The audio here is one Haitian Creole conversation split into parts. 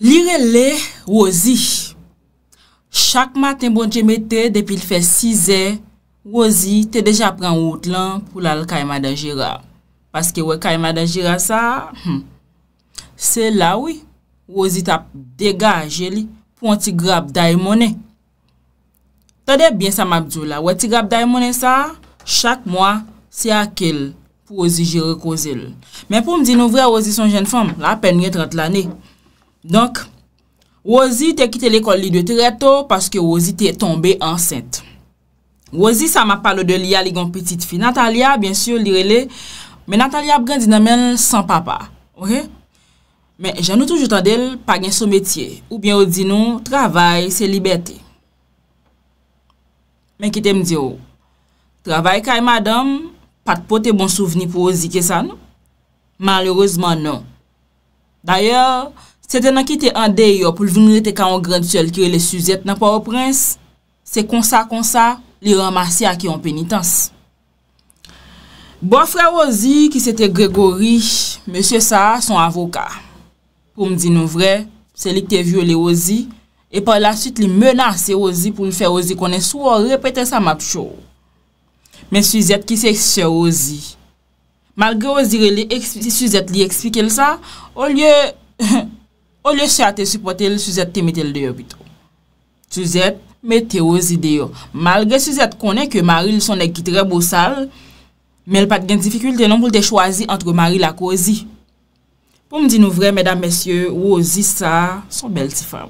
Lirele, wosi, chak maten bonche me te, depil fe 6 e, wosi, te deja pran wot lan pou lal kaima da jira. Paske wè kaima da jira sa, hmm, se la wè, wosi tap degaje li pou an ti grab da e mone. Tade bien sa mabdiw la, wè ti grab da e mone sa, chak mwa se akel pou wosi jira kozel. Men pou mdi nou vre wosi son jen fom, la apen nye 30 lane. Donk, wosi te kite l'ekol li de treto paske wosi te tombe ansente. Wosi sa ma palo de li a ligon petit fi. Natalia, bien sur, li rele, men Natalia brendi nan men san papa. Ok? Men jan nou toujou tan del pa gen sou metye. Ou bien ou di nou, travay se libeti. Men kite m di yo, travay kay e madam, pat pote bon souveni pou wosi ke sa nou? Malreusement, nou. Daye, Sete nan ki te andey yo pou l vimile te ka an grand chel kire le Suzette nan pa ou prins, se konsa konsa li ramasi a ki an penitans. Bo fra ozi ki se te Gregory, mese sa son avoka. Pou mdi nou vre, se li te viole ozi, e pa la süt li menase ozi pou mfe ozi konen sou ou repete sa mapchou. Men Suzette ki se eksise ozi. Malgre ozi li Suzette li ekspike l sa, ou lye... O lè sè a te supote l, su zè te metel de yo bito. Su zè, mè te ozi de yo. Malge su zè te konè ke mari l son e kitre bo sal, mè l pat gen difikulte nan pou l te chwazi antre mari la kozi. Pou m di nou vre, mèdam mèsyè, ou ozi sa, son bel ti fam.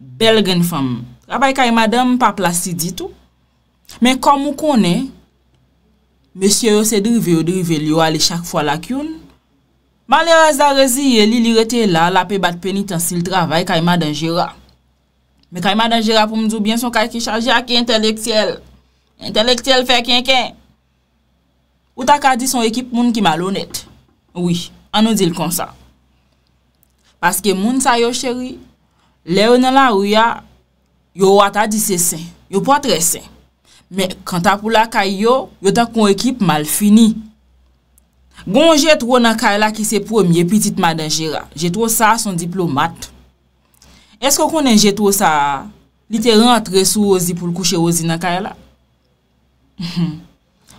Bel gen fam. Rabay kay madam pa plasi di tou. Mè kom m konè, mèsyè yo se drive yo drive li yo ale chak fwa la kyon, Ma le raze da rezi, li li rete la, la pe bat peni tan sil travay, ka ima denjera. Me ka ima denjera pou mdou, benson ka ki chalje a ki entelektiyel. Entelektiyel fe kyenken. Ou ta ka di son ekip moun ki malonet. Oui, an nou dil kon sa. Paske moun sa yo cheri, le ou nan la ou ya, yo wata di se sen. Yo pou a tre sen. Me, kan ta pou la ka yo, yo ta kon ekip mal fini. Gon jè tro nan kare la ki se pwemye pwetit madan jera, jè tro sa son diplomat. Esko konen jè tro sa literant resou ozi pou l kouche ozi nan kare la?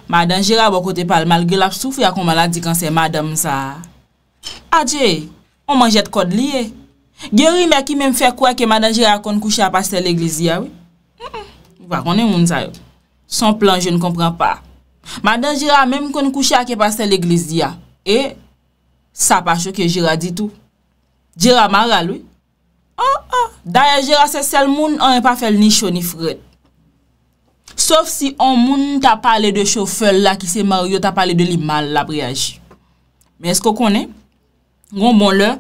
Madan jera wakote pal mal gelap souf ya kon maladi kan se madan sa. Adje, on man jè tro kod liye. Geri mè ki mèm fè kwa ki madan jera kon kouche a paste l eglizi ya we. Wakone moun zaye, son plan je n kompran pa. Madan jira mèm kon kouchi a ke pasè l'eglisi ya. E, sa pa chokè jira ditou. Jira maral wè. Oh, ha, oh. ha. Daya jira se sel moun anè e pa fèl ni chou ni fred. Sof si an moun ta pale de chou fèl la ki se maryo ta pale de li mal la breyaj. Mè esko konè? Gon bon lè.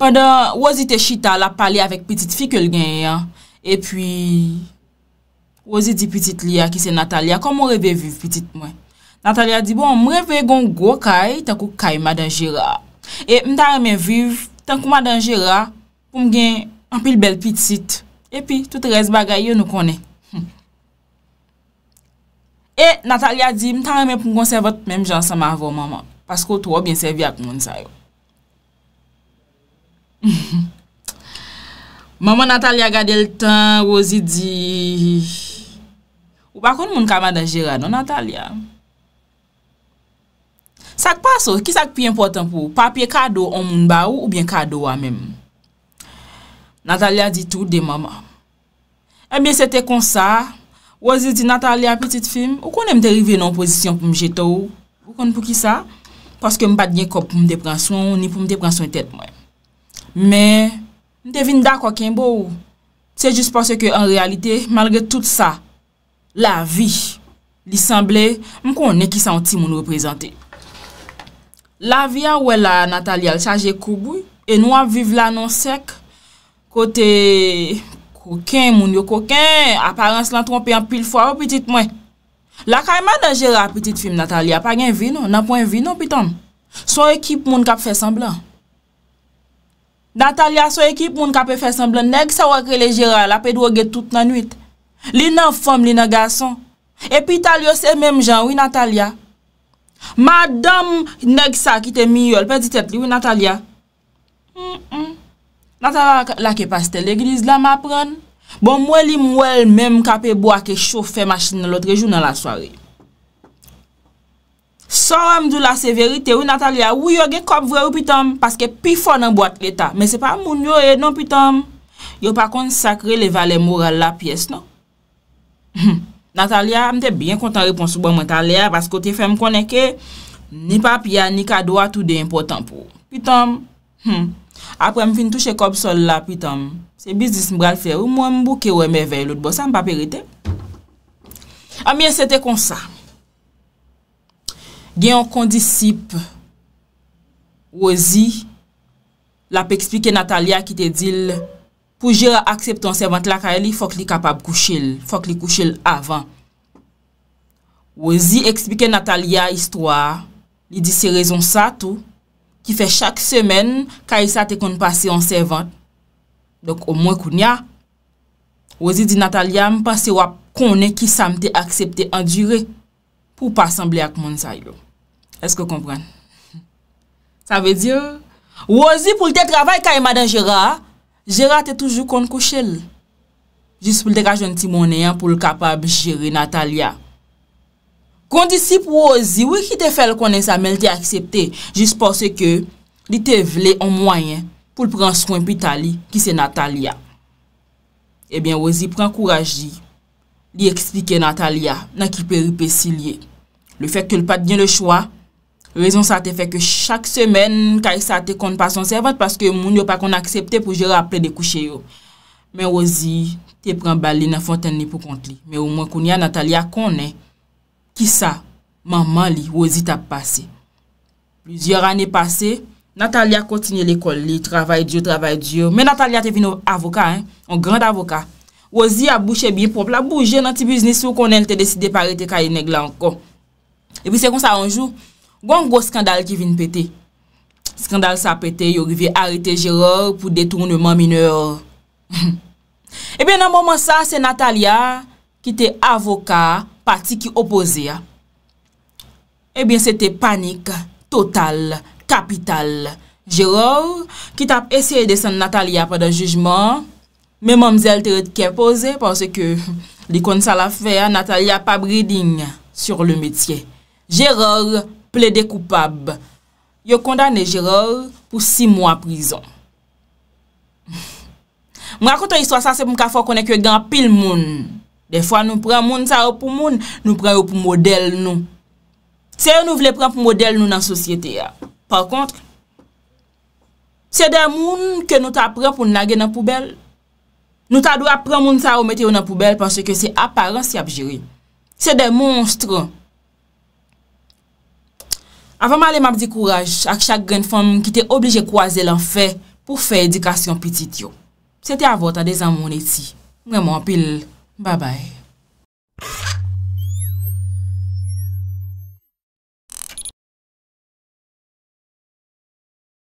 Pendan wazite chita la pale avèk petite fi ke l gen yon. E pwi... Ozi di pitit li a ki se Natalia, kon mou revè viv pitit mwen. Natalia di, bon, mou revè gon gwo kaj, tan kou kaj madanjera. E mta remè viv, tan kou madanjera, pou mgen anpil bel pitit. E pi, tout res bagay yo nou konen. Hm. E Natalia di, mta remè pou mgon servot menm jan sa mavo mama, pasko to wò bin servi ak moun sayo. Hm. Mama Natalia gade l tan, ozi di... Ou pa kon moun kamada jirado, non, Natalia? Sak pa so, ki sak pi important pou? Papye kado ou moun ba ou, ou bien kado wame? Natalia di tout de mama. Ebyen, eh sete kon sa, wazil di Natalia petit film, ou kon em de rive non pozisyon pou m jeta ou? Ou kon pou ki sa? Paske m pa djen kop pou m depran son, ni pou m depran son tet mwen. Men, m devin da kwa ken bo ou. Se jis pose ke an realite, malre tout sa, La vi, li semble, mkoun e ki santi moun reprezenti. La vi a ou el a Natalia l chaje koubou, e nou a vive la nan sek, kote koken moun yo koken, aparense lan trompe an pil fwa, ou pitit mwen. La kayman nan jera a pitit film Natalia, pa gen vi nou, nan poen vi nou pitan. So ekip moun kape fe semblan. Natalia so ekip moun kape fe semblan, neg sa wakre le jera la pe droge tout nan nwit. Li nan fom, li nan gason. Epi tal yo se menm jan, wou Natalya. Madame neg sa ki te mi yon, pe di tet li, wou Natalya. Hmm, hmm. Natalya la ke paste l'eglis la ma pran. Bon mwen li mwen menm kape bo a ke choufe machin l'otre jou nan la soare. Son amdou la severite, wou Natalya, wou yo gen kom vre ou pitom, paske pi fon nan boat l'eta. Men se pa moun yo e, non pitom. Yo pa konsakre le vale mou la piyes, non? Hmm. Natalya, mte bien kontan reponsu bon mwen talya Pasko te fe m konenke Ni papya, ni kadoa, tout de important pou Pitom hmm. Apre m fin touche kob sol la, pitom Se biz dis m bral fe, ou mwen m bouke wè mè ve Lout bo, sa m pa perite Amye, sete kon sa Gen yon kondisip Ozi La pe eksplike Natalya ki te dil pou jera aksept an servant la ka e li, fok li kapab kouche l, fok li kouche l avan. Wosi ekspike Natalia istwa, li di se rezon sa tou, ki fe chak semen, ka e sa te kon pase an servant. Dok, o mwen kou nya, wosi di Natalia mpa se wap konen ki sa mte aksepte an jure, pou pa asemble ak moun sa yo. Eske kompren? Sa ve di yo, wosi pou lte travay ka e madan jera, Jera te toujou kon kou chel, jis pou l dekajon ti monenyan pou l kapab jere Natalia. Kon disip wosi, wè ki te fel konen sa men te aksepte jis porsè ke li te vle an mwayen pou l pran soin pi tali ki se Natalia. Ebyen wosi pran kouraj di li eksplike Natalia nan ki peripe si liye. Le fèk ke l pat diyen le chwa... Rezon sa te fek ke chak semen kaj sa te kont pa son servant paske moun yo pa kon aksepte pou jere aple de kouche yo. Men ozi te pren bali nan fonten ni pou kont li. Men ou mwen koun ya Natalia konen, ki sa, maman li, ozi ta pase. Plusye rane pase, Natalia kontine l'ekol li, travay diyo, travay diyo. Men Natalia te fin avoka, an grand avoka. Ozi a bouche biye pou mpla bouje nan ti biznis ou konen te deside pare te kaye neg la ankon. Epi se kon sa anjou, Gwan gwo skandal ki vin pete. Skandal sa pete, yor vi arite jiror pou detournman mineur. Ebyen nan mouman sa, se Natalia ki te avoka pati ki opoze. Ebyen se te panik total, kapital. Jiror ki tap eseye de san Natalia pa da jujman. Me moum zel teret ki epoze parce ke li kon sa la fe, Natalia pa briding sur le metye. Jiror. ple de koupab. Yo kondane jiror pou si mou a prizon. Mrakonto yiswa sa se pou mka fò konen kwe gan pil moun. De fwa nou pren moun sa ou pou moun, nou pren ou pou model nou. Se yo nou vle pren pou model nou nan sosyete ya. Par kontre, se de moun ke nou ta pren pou nage nan poubel, nou ta dwa pren moun sa ou meti ou nan poubel panse ke se aparen si ap jiri. Se de monstre, Avèm ale map di kouraj ak chak gen fòm ki te oblije kouaze lan fè pou fè edikasyon pitit yo. Se te avot adè zan moun eti, mwen moun pil, babay.